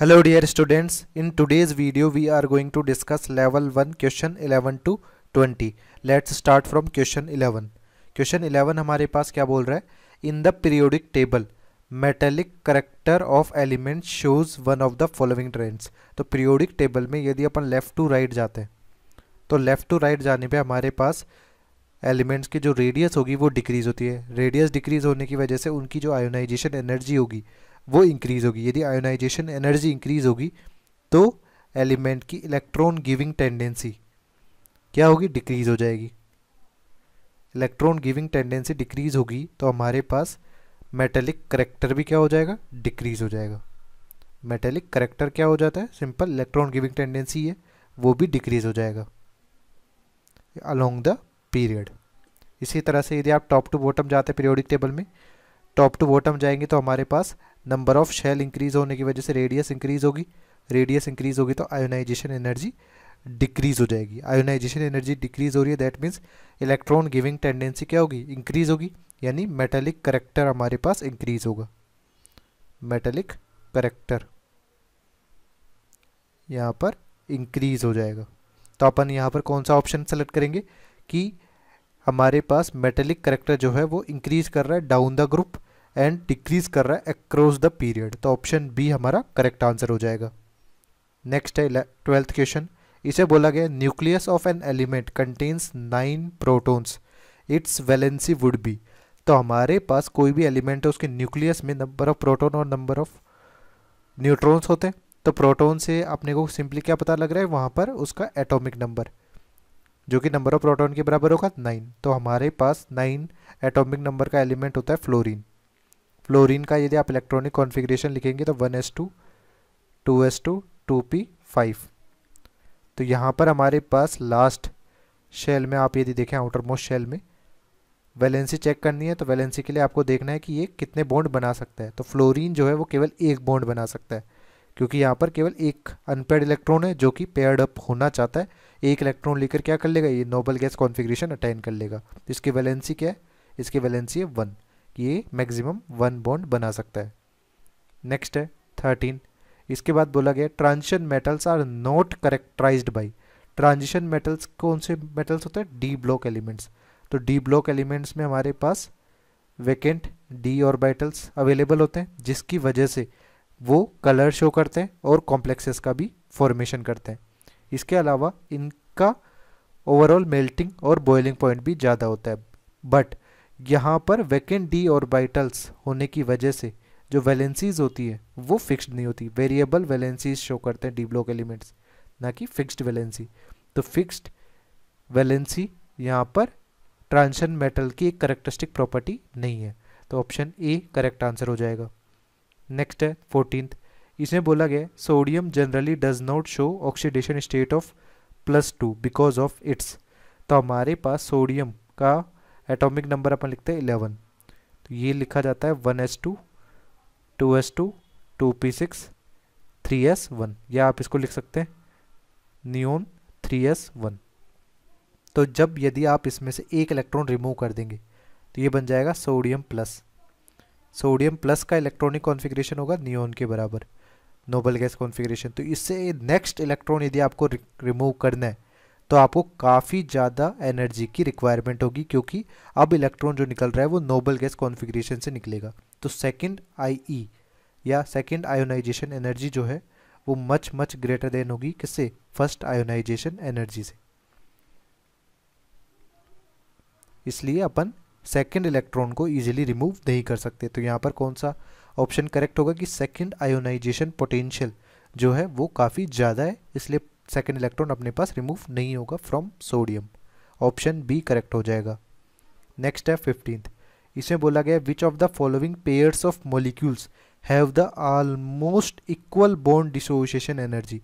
hello dear students in today's video we are going to discuss level one question eleven to twenty let's start from question eleven question eleven हमारे पास क्या बोल रहा है in the periodic table metallic character of element shows one of the following trends तो periodic table में यदि अपन left to right जाते हैं तो लेफ्ट टू राइट जाने पर हमारे पास एलिमेंट्स की जो रेडियस होगी वो डिक्रीज होती है रेडियस डिक्रीज होने की वजह से उनकी जो आयोनाइजेशन एनर्जी होगी वो इंक्रीज़ होगी यदि आयोनाइजेशन एनर्जी इंक्रीज़ होगी तो एलिमेंट की इलेक्ट्रॉन गिविंग टेंडेंसी क्या होगी डिक्रीज़ हो जाएगी इलेक्ट्रॉन गिविंग टेंडेंसी डिक्रीज़ होगी तो हमारे पास मेटेलिक करेक्टर भी क्या हो जाएगा डिक्रीज़ हो जाएगा मेटेलिक करेक्टर क्या हो जाता है सिंपल इलेक्ट्रॉन गिविंग टेंडेंसी है वो भी डिक्रीज़ हो जाएगा अलोंग द पीरियड इसी तरह से यदि आप टॉप टू बॉटम जाते हैं पीरियोडिक टेबल में टॉप टू बॉटम जाएंगे तो हमारे पास नंबर ऑफ शेल इंक्रीज होने की वजह से रेडियस इंक्रीज होगी रेडियस इंक्रीज होगी तो आयोनाइजेशन एनर्जी डिक्रीज हो जाएगी आयोनाइजेशन एनर्जी डिक्रीज हो रही है that means electron giving tendency क्या होगी इंक्रीज होगी यानी मेटेलिक करेक्टर हमारे पास इंक्रीज होगा मेटेलिक करेक्टर यहाँ पर इंक्रीज हो जाएगा तो अपन यहाँ पर कौन सा ऑप्शन सेलेक्ट करेंगे कि हमारे पास मेटेलिक करेक्टर जो है वो इंक्रीज कर रहा है down the group and decrease कर रहा है अक्रॉस द पीरियड तो ऑप्शन बी हमारा करेक्ट आंसर हो जाएगा नेक्स्ट है ट्वेल्थ क्वेश्चन इसे बोला गया nucleus of an element contains nine protons its valency would be तो हमारे पास कोई भी एलिमेंट है उसके न्यूक्लियस में नंबर ऑफ प्रोटोन और नंबर ऑफ न्यूट्रॉन्स होते हैं तो प्रोटोन से अपने को सिंपली क्या पता लग रहा है वहाँ पर उसका एटॉमिक नंबर जो कि नंबर ऑफ प्रोटोन के बराबर होगा नाइन तो हमारे पास नाइन एटॉमिक नंबर का एलिमेंट होता है फ्लोरीन फ्लोरीन का यदि आप इलेक्ट्रॉनिक कॉन्फ़िगरेशन लिखेंगे तो one S two two S two two P five तो यहाँ पर हमारे पास लास्ट शेल में आप यदि देखें आउटर मोस्ट शेल में वैलेंसी चेक करनी है तो वैलेंसी के लिए आपको देखना है कि ये कितने बॉन्ड बना सकता है तो फ्लोरीन जो है वो केवल एक बॉन्ड बना सकता है क्योंकि यहाँ पर केवल एक अनपेड इलेक्ट्रॉन है जो कि पेयर्ड अप होना चाहता है एक इलेक्ट्रॉन लेकर क्या कर लेगा ये नोबल गैस कॉन्फिग्रेशन अटेंड कर लेगा इसकी वैलेंसी क्या है इसकी वैलेंसी है वन ये मैक्सिमम वन बॉन्ड बना सकता है नेक्स्ट है थर्टीन इसके बाद बोला गया transition metals are not characterized by transition metals कौन से मेटल्स होते हैं डी ब्लॉक एलिमेंट्स तो डी ब्लॉक एलिमेंट्स में हमारे पास vacant D orbitals available होते हैं जिसकी वजह से वो कलर शो करते हैं और कॉम्प्लेक्सेस का भी फॉर्मेशन करते हैं इसके अलावा इनका ओवरऑल मेल्टिंग और बॉइलिंग पॉइंट भी ज़्यादा होता है बट यहाँ पर वैकेंट डी और बाइटल्स होने की वजह से जो वैलेंसीज होती है वो फिक्स्ड नहीं होती वेरिएबल वैलेंसीज शो करते हैं डी ब्लॉक एलिमेंट्स ना कि फिक्स्ड वैलेंसी तो फिक्स्ड वैलेंसी यहाँ पर ट्रांशन मेटल की एक करेक्टरिस्टिक प्रॉपर्टी नहीं है तो ऑप्शन ए करेक्ट आंसर हो जाएगा नेक्स्ट है फोर्टीन इसमें बोला गया sodium generally does not show oxidation state of plus two because of its तो हमारे पास सोडियम का एटॉमिक नंबर अपन लिखते हैं इलेवन तो ये लिखा जाता है one S two two S two two P six three S one या आप इसको लिख सकते हैं नियोन थ्री एस वन तो जब यदि आप इसमें से एक इलेक्ट्रॉन रिमूव कर देंगे तो ये बन जाएगा सोडियम प्लस सोडियम प्लस का इलेक्ट्रॉनिक कॉन्फ़िगरेशन होगा नियोन के बराबर नोबल गैस कॉन्फ़िगरेशन तो इससे नेक्स्ट इलेक्ट्रॉन यदि आपको रिमूव करना है तो आपको काफ़ी ज़्यादा एनर्जी की रिक्वायरमेंट होगी क्योंकि अब इलेक्ट्रॉन जो निकल रहा है वो नोबल गैस कॉन्फिग्रेशन से निकलेगा तो सेकेंड आई या सेकेंड आयोनाइजेशन एनर्जी जो है वो मच मच ग्रेटर देन होगी किससे फर्स्ट आयोनाइजेशन एनर्जी से इसलिए अपन सेकेंड इलेक्ट्रॉन को इजीली रिमूव नहीं कर सकते तो यहाँ पर कौन सा ऑप्शन करेक्ट होगा कि सेकेंड आयोनाइजेशन पोटेंशियल जो है वो काफ़ी ज़्यादा है इसलिए सेकेंड इलेक्ट्रॉन अपने पास रिमूव नहीं होगा from sodium option B correct हो जाएगा नेक्स्ट है फिफ्टींथ इसमें बोला गया which of the following pairs of molecules have the almost equal bond dissociation energy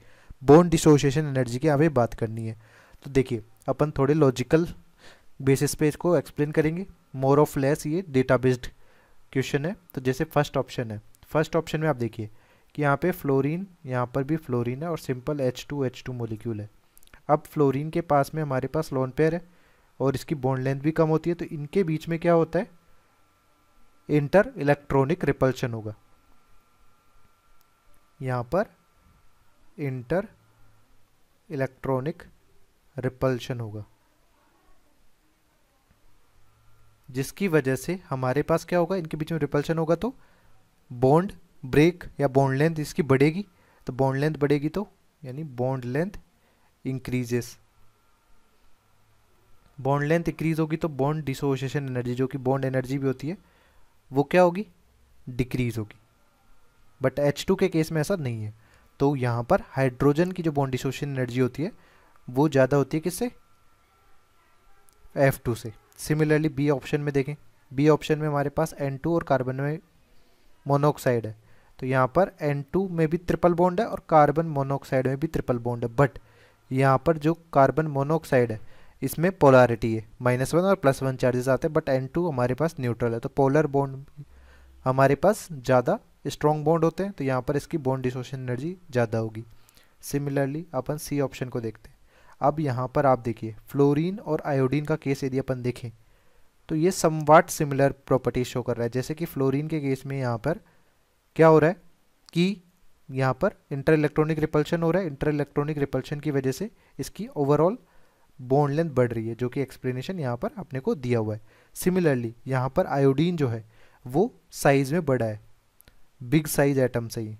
bond dissociation energy की हमें बात करनी है तो देखिए अपन थोड़े लॉजिकल बेसिस पे इसको एक्सप्लेन करेंगे मोर ऑफ लेस ये डेटा बेस्ड क्वेश्चन है तो जैसे फर्स्ट ऑप्शन है फर्स्ट ऑप्शन में आप देखिए कि यहाँ पे फ्लोरीन यहाँ पर भी फ्लोरीन है और simple H two H two molecule है अब फ्लोरीन के पास में हमारे पास लोन पेयर है और इसकी बॉन्ड लेंथ भी कम होती है तो इनके बीच में क्या होता है इंटर इलेक्ट्रॉनिक रिपल्शन होगा यहाँ पर इंटर इलेक्ट्रॉनिक रिपल्शन होगा जिसकी वजह से हमारे पास क्या होगा इनके बीच में रिपल्शन होगा तो बॉन्ड ब्रेक या बॉन्ड लेंथ इसकी बढ़ेगी तो बॉन्ड लेंथ बढ़ेगी तो यानी bond length increases bond length increase होगी तो बॉन्ड डिसोसिएशन एनर्जी जो कि बॉन्ड एनर्जी भी होती है वो क्या होगी डिक्रीज होगी बट एच टू के केस में ऐसा नहीं है तो यहाँ पर हाइड्रोजन की जो बॉन्ड डिसोसिएशन एनर्जी होती है वो ज़्यादा होती है किससे एफ टू से सिमिलरली बी ऑप्शन में देखें बी ऑप्शन में हमारे पास एन टू और कार्बन में मोनोऑक्साइड है तो यहाँ पर N2 में भी ट्रिपल बॉन्ड है और कार्बन मोनोऑक्साइड में भी ट्रिपल बॉन्ड है बट यहाँ पर जो कार्बन मोनोऑक्साइड है इसमें पोलारिटी है माइनस वन और प्लस वन चार्जेस आते हैं बट एन टू हमारे पास न्यूट्रल है तो पोलर बॉन्ड हमारे पास ज़्यादा स्ट्रॉन्ग बॉन्ड होते हैं तो यहाँ पर इसकी बॉन्ड डिसोशन एनर्जी ज़्यादा होगी सिमिलरली अपन सी ऑप्शन को देखते हैं अब यहाँ पर आप देखिए फ्लोरिन और आयोडीन का केस यदि अपन देखें तो ये समवाट सिमिलर प्रॉपर्टी शो कर रहा है जैसे कि फ्लोरीन के केस में यहाँ पर क्या हो रहा है कि यहाँ पर इंटर इलेक्ट्रॉनिक रिपल्शन हो रहा है इंटर इलेक्ट्रॉनिक रिपल्शन की वजह से इसकी ओवरऑल बोन लेंथ बढ़ रही है जो कि एक्सप्लेनेशन यहाँ पर अपने को दिया हुआ है सिमिलरली यहाँ पर आयोडीन जो है वो साइज में बड़ा है बिग साइज एटम से ही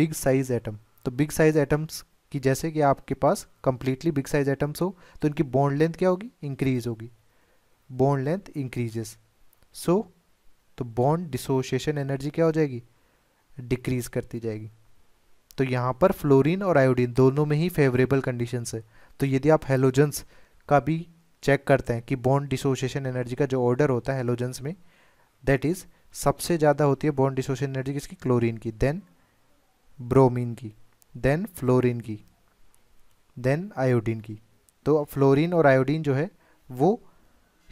बिग साइज एटम तो बिग साइज एटम्स कि जैसे कि आपके पास कंप्लीटली बिग साइज एटम्स हो तो इनकी बॉन्ड लेंथ क्या होगी इंक्रीज होगी बॉन्ड लेंथ इंक्रीजेस सो तो बॉन्ड डिसोसिएशन एनर्जी क्या हो जाएगी डिक्रीज करती जाएगी तो यहाँ पर फ्लोरीन और आयोडीन दोनों में ही फेवरेबल कंडीशन है तो यदि आप हेलोजन्स का भी चेक करते हैं कि बॉन्ड डिसोसिएशन एनर्जी का जो ऑर्डर होता है हेलोजन्स में दैट इज़ सबसे ज़्यादा होती है बॉन्ड डिसोसिएशन एनर्जी किसकी क्लोरीन की देन ब्रोमीन की देन फ्लोरीन की देन आयोडीन की तो फ्लोरीन और आयोडीन जो है वो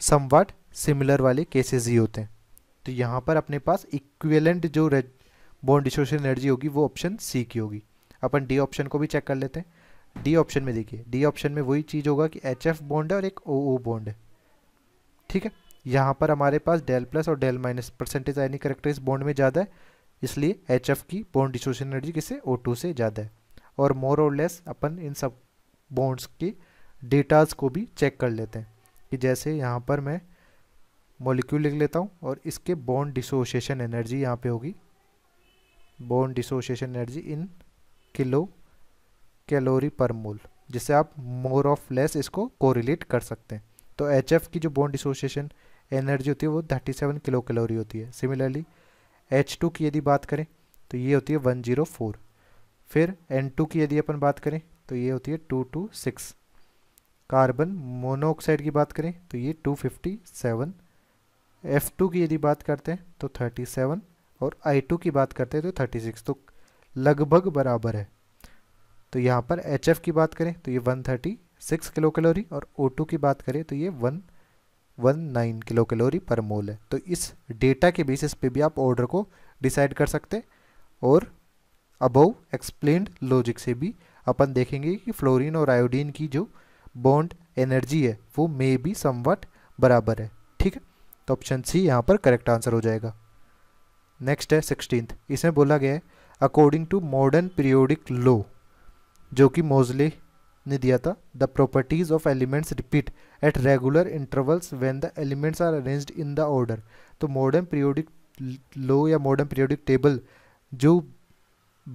समवाट सिमिलर वाले केसेस ही होते हैं तो यहाँ पर अपने पास इक्विवेलेंट जो बॉन्ड डिसोशन एनर्जी होगी वो ऑप्शन सी की होगी अपन डी ऑप्शन को भी चेक कर लेते हैं डी ऑप्शन में देखिए डी ऑप्शन में वही चीज़ होगा कि एच एफ बॉन्ड है और एक ओ ओ बॉन्ड है ठीक है यहाँ पर हमारे पास डेल प्लस और del minus percentage ionic character इस बॉन्ड में ज़्यादा है इसलिए एच एफ की बॉन्ड डिसोशन एनर्जी किसे ओ टू से ज़्यादा है और मोर और लेस अपन इन सब बॉन्ड्स के डेटाज को भी चेक कर लेते हैं कि जैसे यहाँ पर मैं मोलिक्यूल लिख लेता हूँ और इसके बॉन्ड डिसोशिएशन एनर्जी यहाँ पे होगी bond dissociation energy in kilo calorie per mole जिससे आप मोर ऑफ लेस इसको कोरिलेट कर सकते हैं तो एच की जो बॉन्ड डिसोशिएशन एनर्जी होती है वो सेवन किलो कैलोरी होती है सिमिलरली एच की यदि बात करें तो ये होती है फोर फिर एन की यदि अपन बात करें तो ये होती है सिक्स कार्बन मोनोऑक्साइड की बात करें तो ये 257 F2 की यदि बात करते हैं तो 37 और I2 की बात करते हैं तो 36 तो लगभग बराबर है तो यहाँ पर HF की बात करें तो ये 136 किलो कैलोरी और O2 की बात करें तो ये 119 किलो कैलोरी पर मोल है तो इस डेटा के बेसिस पे भी आप ऑर्डर को डिसाइड कर सकते और अबव एक्सप्लेन्ड लॉजिक से भी अपन देखेंगे कि फ्लोरीन और आयोडीन की जो बॉन्ड एनर्जी है वो मे बी समवट बराबर है ठीक है तो ऑप्शन सी यहाँ पर करेक्ट आंसर हो जाएगा नेक्स्ट है सिक्सटीन इसमें बोला गया है according to modern periodic law जो कि मोजले ने दिया था the properties of elements repeat at regular intervals when the elements are arrange in the order तो मॉडर्न पीरियोडिक लो या मॉडर्न पीरियोडिक टेबल जो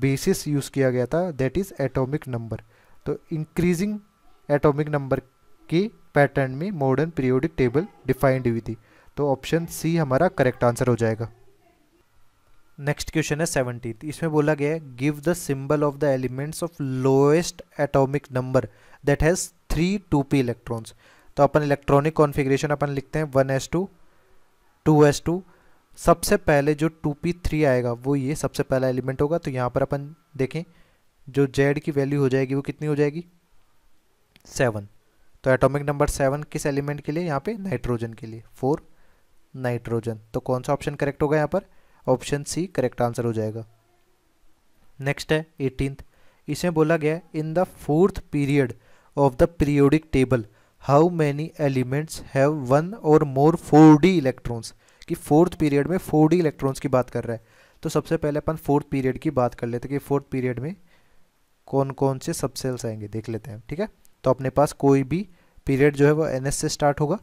बेसिस यूज़ किया गया था दैट इज़ एटॉमिक नंबर तो इंक्रीजिंग एटॉमिक नंबर के pattern में modern periodic table defined हुई थी तो ऑप्शन सी हमारा करेक्ट आंसर हो जाएगा नेक्स्ट क्वेश्चन है सेवनटीथ तो इसमें बोला गया है give the symbol of the elements of lowest atomic number that has three two P electrons तो अपन इलेक्ट्रॉनिक कॉन्फ़िगरेशन अपन लिखते हैं one S two two S two सबसे पहले जो टू पी थ्री आएगा वो ये सबसे पहला एलिमेंट होगा तो यहाँ पर अपन देखें जो जेड की वैल्यू हो जाएगी वो कितनी हो जाएगी सेवन तो एटॉमिक नंबर सेवन किस एलिमेंट के लिए यहाँ पे नाइट्रोजन के लिए फोर नाइट्रोजन तो कौन सा ऑप्शन करेक्ट होगा यहाँ पर ऑप्शन सी करेक्ट आंसर हो जाएगा नेक्स्ट है एटीनथ इसमें बोला गया in the fourth period of the periodic table how many elements have one or more four D electrons कि फोर्थ पीरियड में फोर डी इलेक्ट्रॉन्स की बात कर रहा है तो सबसे पहले अपन फोर्थ पीरियड की बात कर लेते हैं कि फोर्थ पीरियड में कौन कौन से सबसेल्स आएंगे देख लेते हैं ठीक है तो अपने पास कोई भी पीरियड जो है वो एन से स्टार्ट होगा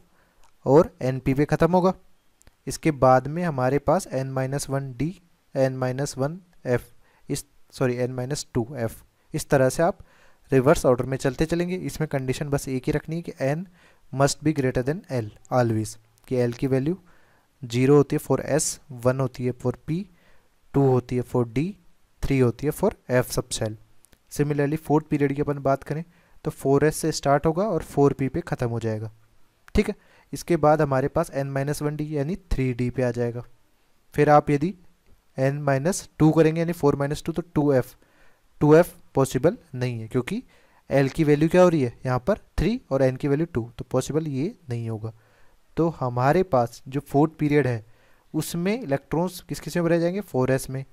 और एन पे ख़त्म होगा इसके बाद में हमारे पास N minus one D N minus one F इस sorry N minus two F इस तरह से आप रिवर्स ऑर्डर में चलते चलेंगे इसमें कंडीशन बस एक ही रखनी है कि N must be greater than L always कि एल की वैल्यू जीरो होती है फॉर एस वन होती है फॉर पी टू होती है फॉर डी थ्री होती है for F subshell similarly fourth period की अपन बात करें तो फोर एस से स्टार्ट होगा और फोर पी पे ख़त्म हो जाएगा ठीक है इसके बाद हमारे पास एन माइनस वन डी यानी थ्री डी पे आ जाएगा फिर आप यदि एन माइनस टू करेंगे यानी फोर माइनस टू तो two F two F possible नहीं है क्योंकि एल की वैल्यू क्या हो रही है यहाँ पर थ्री और एन की वैल्यू टू तो पॉसिबल ये नहीं होगा तो हमारे पास जो फोर्थ पीरियड है उसमें इलेक्ट्रॉन्स किस किस में भरे जाएंगे फोर एस में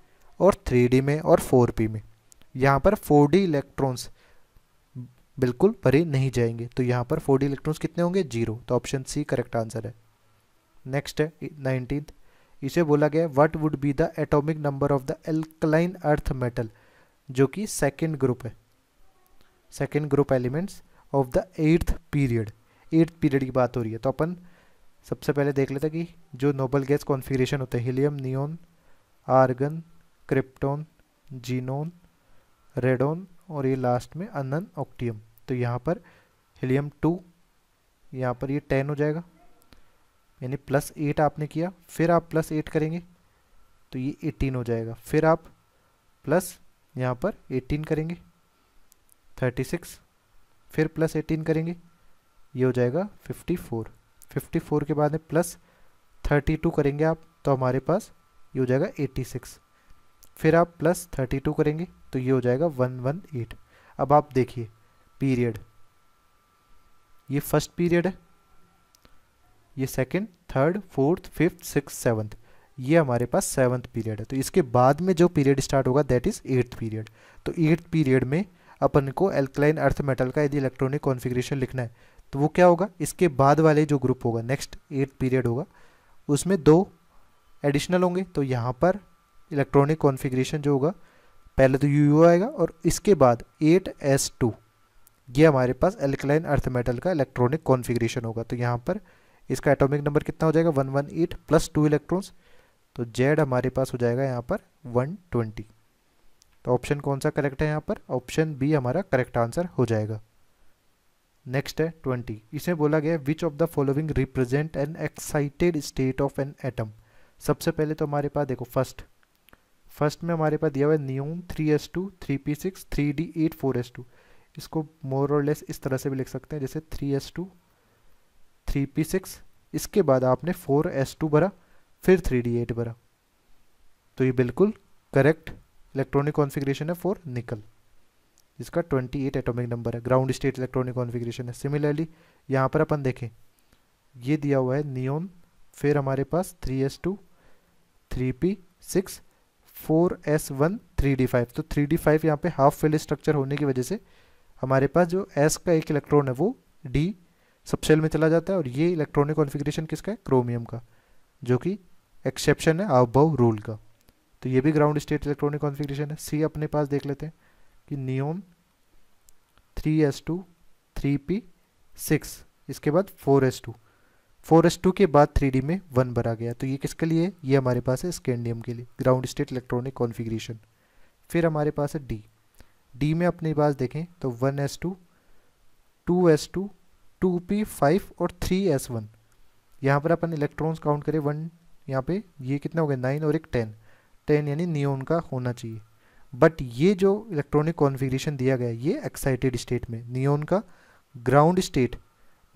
और थ्री डी में और फोर पी में यहाँ पर फोर डी इलेक्ट्रॉन्स बिल्कुल भरे नहीं जाएंगे तो यहाँ पर फोर इलेक्ट्रॉन्स कितने होंगे जीरो तो ऑप्शन सी करेक्ट आंसर है नेक्स्ट है नाइनटीन इसे बोला गया what would be the atomic number of the alkaline earth metal जो कि सेकेंड ग्रुप है second group elements of the eighth period eighth period की बात हो रही है तो अपन सबसे पहले देख लेते कि जो नोबल गैस कॉन्फिग्रेशन होते हैं helium neon argon krypton xenon radon और ये लास्ट में अनन ऑक्टियम तो यहाँ पर हीलियम टू यहाँ पर ये यह टेन हो जाएगा यानी प्लस एट आपने किया फिर आप प्लस एट करेंगे तो ये एटीन हो जाएगा फिर आप प्लस यहाँ पर एटीन करेंगे थर्टी सिक्स फिर प्लस एटीन करेंगे ये हो जाएगा फिफ्टी फोर फिफ्टी फोर के बाद में प्लस थर्टी टू करेंगे आप तो हमारे पास ये हो जाएगा एट्टी सिक्स फिर आप प्लस थर्टी टू करेंगे तो ये हो जाएगा वन वन एट अब आप देखिए पीरियड ये फर्स्ट पीरियड है ये second third fourth fifth six seventh ये हमारे पास सेवन्थ पीरियड है तो इसके बाद में जो पीरियड स्टार्ट होगा दैट इज़ एट्थ पीरियड तो एट्थ पीरियड में अपन को एल्कलाइन अर्थ मेटल का यदि इलेक्ट्रॉनिक कॉन्फिग्रेशन लिखना है तो वो क्या होगा इसके बाद वाले जो ग्रुप होगा नेक्स्ट एट्थ पीरियड होगा उसमें दो एडिशनल होंगे तो यहाँ पर इलेक्ट्रॉनिक कॉन्फिग्रेशन जो होगा पहले तो यू आएगा और इसके बाद एट एस टू ये हमारे पास एल्कलाइन अर्थ मेटल का इलेक्ट्रॉनिक कॉन्फिग्रेशन होगा तो यहाँ पर इसका एटॉमिक नंबर कितना हो जाएगा one one eight plus two electrons तो जेड हमारे पास हो जाएगा यहाँ पर वन ट्वेंटी तो ऑप्शन कौन सा करेक्ट है यहाँ पर ऑप्शन बी हमारा करेक्ट आंसर हो जाएगा नेक्स्ट है ट्वेंटी इसमें बोला गया which of the following represent an excited state of an atom सबसे पहले तो हमारे पास देखो फर्स्ट फर्स्ट में हमारे पास दिया हुआ है neon three s two three p six three d eight four s two इसको मोर और लेस इस तरह से भी लिख सकते हैं जैसे three s two three p six इसके बाद आपने फोर एस टू भरा फिर थ्री डी एट भरा तो ये बिल्कुल करेक्ट इलेक्ट्रॉनिक कॉन्फ़िगरेशन है फॉर निकल जिसका 28 एटॉमिक नंबर है ग्राउंड स्टेट इलेक्ट्रॉनिक कॉन्फ़िगरेशन है सिमिलरली यहाँ पर अपन देखें ये दिया हुआ है नियोन फिर हमारे पास 3s2 3p6 4s1 3d5 तो 3d5 यहाँ पे हाफ फिल स्ट्रक्चर होने की वजह से हमारे पास जो एस का एक इलेक्ट्रॉन है वो डी सबसेल में चला जाता है और ये इलेक्ट्रॉनिक कॉन्फिग्रेशन किसका है क्रोमियम का जो कि एक्सेप्शन है अबव रूल का तो ये भी ग्राउंड स्टेट इलेक्ट्रॉनिक कॉन्फिग्रेशन है सी अपने पास देख लेते हैं कि neon three s two three p six इसके बाद four s two four s two के बाद थ्री डी में वन भरा गया तो ये किसके लिए है ये हमारे पास है स्कैंडियम के लिए ग्राउंड स्टेट इलेक्ट्रॉनिक कॉन्फिग्रेशन फिर हमारे पास है डी डी में अपने पास देखें तो one S two two S two two P five और थ्री एस वन यहाँ पर अपन इलेक्ट्रॉन्स काउंट करें वन यहाँ पे ये कितना हो गया नाइन और एक टेन टेन यानी नियोन का होना चाहिए बट ये जो इलेक्ट्रॉनिक कॉन्फ़िगरेशन दिया गया ये एक्साइटेड स्टेट में नियोन का ग्राउंड स्टेट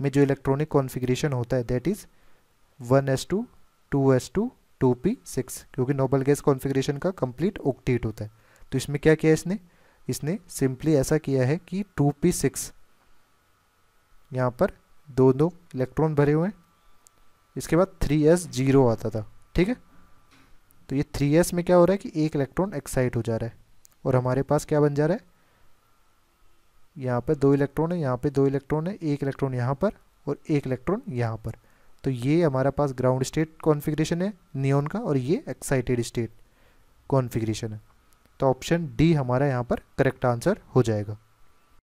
में जो इलेक्ट्रॉनिक कॉन्फ़िगरेशन होता है that is one S two two S two two P six क्योंकि नोबल गैस कॉन्फ़िगरेशन का कंप्लीट ओक्टेट होता है तो इसमें क्या किया इसने इसने सिंपली ऐसा किया है कि टू पी सिक्स यहाँ पर दो दो इलेक्ट्रॉन भरे हुए हैं इसके बाद 3s0 आता था ठीक है तो ये थ्री एस में क्या हो रहा है कि एक इलेक्ट्रॉन एक्साइट हो जा रहा है और हमारे पास क्या बन जा रहा है यहाँ पर दो इलेक्ट्रॉन है यहाँ पे दो इलेक्ट्रॉन है एक इलेक्ट्रॉन यहाँ पर और एक इलेक्ट्रॉन यहाँ पर तो ये हमारे पास ग्राउंड स्टेट कॉन्फ़िगरेशन है नियोन का और ये एक्साइटेड स्टेट कॉन्फ़िगरेशन है तो ऑप्शन डी हमारा यहाँ पर करेक्ट आंसर हो जाएगा